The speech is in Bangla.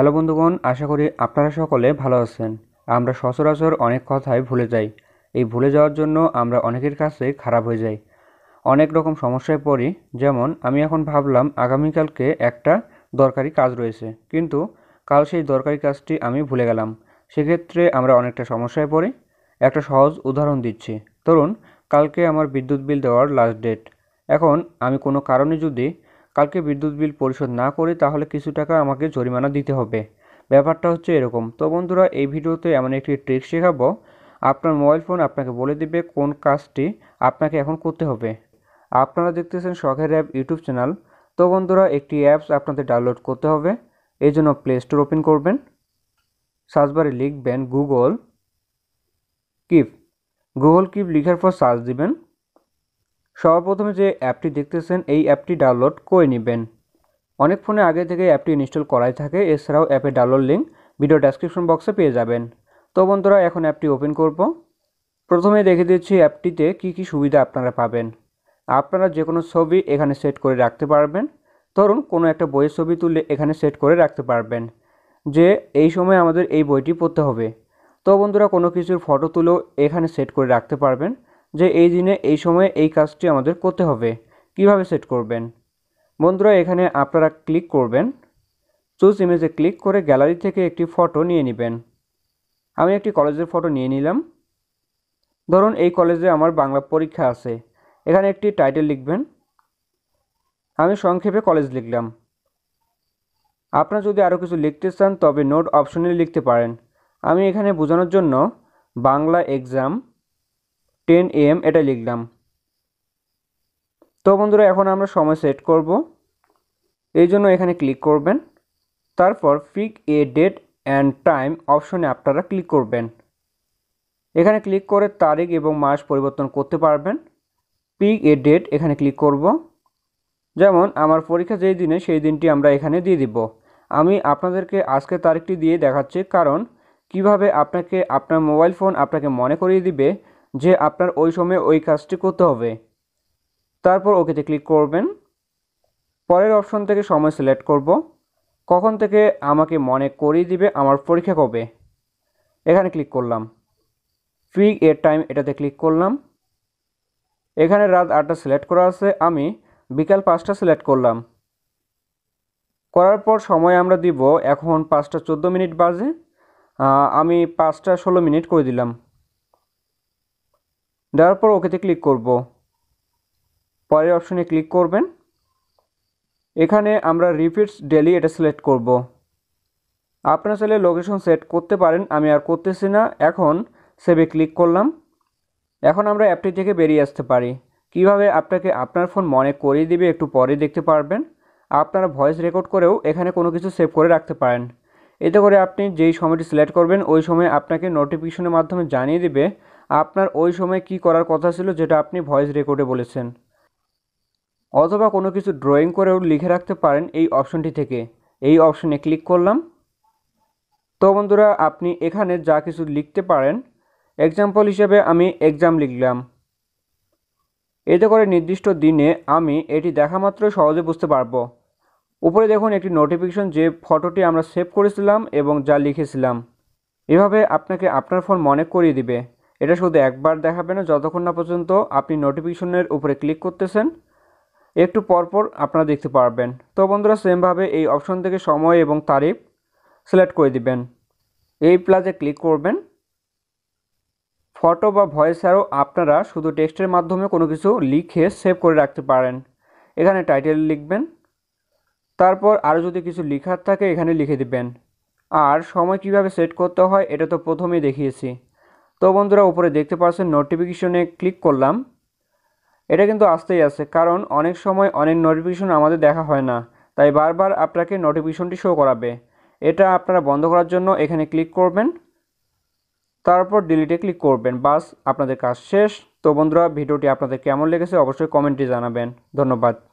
হ্যালো বন্ধুগণ আশা করি আপনারা সকলে ভালো আছেন আমরা সচরাচর অনেক কথাই ভুলে যাই এই ভুলে যাওয়ার জন্য আমরা অনেকের কাছে খারাপ হয়ে যাই অনেক রকম সমস্যায় পড়ি যেমন আমি এখন ভাবলাম আগামীকালকে একটা দরকারি কাজ রয়েছে কিন্তু কাল সেই দরকারি কাজটি আমি ভুলে গেলাম সেক্ষেত্রে আমরা অনেকটা সমস্যায় পড়ি একটা সহজ উদাহরণ দিচ্ছি ধরুন কালকে আমার বিদ্যুৎ বিল দেওয়ার লাস্ট ডেট এখন আমি কোনো কারণে যদি কালকে বিদ্যুৎ বিল পরিশোধ না করি তাহলে কিছু টাকা আমাকে জরিমানা দিতে হবে ব্যাপারটা হচ্ছে এরকম তো বন্ধুরা এই ভিডিওতে এমন একটি ট্রিক শেখাবো আপনার মোবাইল ফোন আপনাকে বলে দিবে কোন কাজটি আপনাকে এখন করতে হবে আপনারা দেখতেছেন শখের অ্যাপ ইউটিউব চ্যানেল তো বন্ধুরা একটি অ্যাপস আপনাদের ডাউনলোড করতে হবে এই জন্য প্লে স্টোর ওপেন করবেন সার্চবারে লিখবেন গুগল কিপ গুগল কিপ লিখার পর সার্চ দিবেন সর্বপ্রথমে যে অ্যাপটি দেখতেছেন এই অ্যাপটি ডাউনলোড করে নেবেন অনেক ফোনে আগে থেকে অ্যাপটি ইনস্টল করাই থাকে এছাড়াও অ্যাপের ডাউনলোড লিঙ্ক ভিডিও ডেসক্রিপশন বক্সে পেয়ে যাবেন তো বন্ধুরা এখন অ্যাপটি ওপেন করব প্রথমে দেখে দিচ্ছি অ্যাপটিতে কি কি সুবিধা আপনারা পাবেন আপনারা যে কোনো ছবি এখানে সেট করে রাখতে পারবেন ধরুন কোনো একটা বইয়ের ছবি তুলে এখানে সেট করে রাখতে পারবেন যে এই সময় আমাদের এই বইটি পড়তে হবে তো বন্ধুরা কোনো কিছুর ফটো তুলেও এখানে সেট করে রাখতে পারবেন যে এই দিনে এই সময়ে এই কাজটি আমাদের করতে হবে কিভাবে সেট করবেন বন্ধুরা এখানে আপনারা ক্লিক করবেন চুজ ইমেজে ক্লিক করে গ্যালারি থেকে একটি ফটো নিয়ে নেবেন আমি একটি কলেজের ফটো নিয়ে নিলাম ধরুন এই কলেজে আমার বাংলা পরীক্ষা আছে এখানে একটি টাইটেল লিখবেন আমি সংক্ষেপে কলেজ লিখলাম আপনারা যদি আরও কিছু লিখতে চান তবে নোট অপশনে লিখতে পারেন আমি এখানে বোঝানোর জন্য বাংলা এক্সাম টেন এম এটা লিখলাম তো বন্ধুরা এখন আমরা সময় সেট করব এই জন্য এখানে ক্লিক করবেন তারপর ফিক এ ডেট অ্যান্ড টাইম অপশনে আপনারা ক্লিক করবেন এখানে ক্লিক করে তারিখ এবং মাস পরিবর্তন করতে পারবেন পিক এ ডেট এখানে ক্লিক করব যেমন আমার পরীক্ষা যেই দিনে সেই দিনটি আমরা এখানে দিয়ে দিব আমি আপনাদেরকে আজকে তারিখটি দিয়ে দেখাচ্ছি কারণ কিভাবে আপনাকে আপনার মোবাইল ফোন আপনাকে মনে করিয়ে দিবে যে আপনার ওই সময়ে ওই কাজটি করতে হবে তারপর ওকেতে ক্লিক করবেন পরের অপশন থেকে সময় সিলেক্ট করব কখন থেকে আমাকে মনে করিয়ে দিবে আমার পরীক্ষা কবে এখানে ক্লিক করলাম ফ্রি এর টাইম এটাতে ক্লিক করলাম এখানে রাত আটটা সিলেক্ট করা আছে আমি বিকাল পাঁচটা সিলেক্ট করলাম করার পর সময় আমরা দিব এখন পাঁচটা চোদ্দো মিনিট বাজে আমি পাঁচটা ষোলো মিনিট করে দিলাম দেওয়ার পর ওকেতে ক্লিক করব পরের অপশনে ক্লিক করবেন এখানে আমরা রিপিটস ডেলি এটা সিলেক্ট করব আপনার চাইলে লোকেশন সেট করতে পারেন আমি আর করতেছি না এখন সেভে ক্লিক করলাম এখন আমরা অ্যাপটি থেকে বেরিয়ে আসতে পারি কিভাবে আপনাকে আপনার ফোন মনে করিয়ে দিবে একটু পরে দেখতে পারবেন আপনারা ভয়েস রেকর্ড করেও এখানে কোনো কিছু সেভ করে রাখতে পারেন এতে করে আপনি যেই সময়টি সিলেক্ট করবেন ওই সময় আপনাকে নোটিফিকেশনের মাধ্যমে জানিয়ে দিবে আপনার ওই সময় কি করার কথা ছিল যেটা আপনি ভয়েস রেকর্ডে বলেছেন অথবা কোনো কিছু ড্রয়িং করেও লিখে রাখতে পারেন এই অপশনটি থেকে এই অপশনে ক্লিক করলাম তো বন্ধুরা আপনি এখানে যা কিছু লিখতে পারেন এক্সাম্পল হিসেবে আমি এক্সাম লিখলাম এতে করে নির্দিষ্ট দিনে আমি এটি দেখা মাত্র সহজে বুঝতে পারবো উপরে দেখুন একটি নোটিফিকেশন যে ফটোটি আমরা সেভ করেছিলাম এবং যা লিখেছিলাম এভাবে আপনাকে আপনার ফোন মনে করিয়ে দিবে এটা শুধু একবার দেখাবে না যতক্ষণ না পর্যন্ত আপনি নোটিফিকেশনের উপরে ক্লিক করতেছেন একটু পরপর আপনারা দেখতে পারবেন তো বন্ধুরা সেমভাবে এই অপশন থেকে সময় এবং তারিখ সিলেক্ট করে দিবেন এই প্লাজে ক্লিক করবেন ফটো বা ভয়েস ছাড়াও আপনারা শুধু টেক্সটের মাধ্যমে কোনো কিছু লিখে সেভ করে রাখতে পারেন এখানে টাইটেল লিখবেন তারপর আরও যদি কিছু লেখার থাকে এখানে লিখে দিবেন আর সময় কিভাবে সেট করতে হয় এটা তো প্রথমেই দেখিয়েছি তো বন্ধুরা উপরে দেখতে পাচ্ছেন নোটিফিকেশনে ক্লিক করলাম এটা কিন্তু আসতেই আছে কারণ অনেক সময় অনেক নোটিফিকেশন আমাদের দেখা হয় না তাই বারবার আপনাকে নোটিফিকেশনটি শো করাবে এটা আপনারা বন্ধ করার জন্য এখানে ক্লিক করবেন তারপর ডিলিটে ক্লিক করবেন বাস আপনাদের কাজ শেষ তো বন্ধুরা ভিডিওটি আপনাদের কেমন লেগেছে অবশ্যই কমেন্টে জানাবেন ধন্যবাদ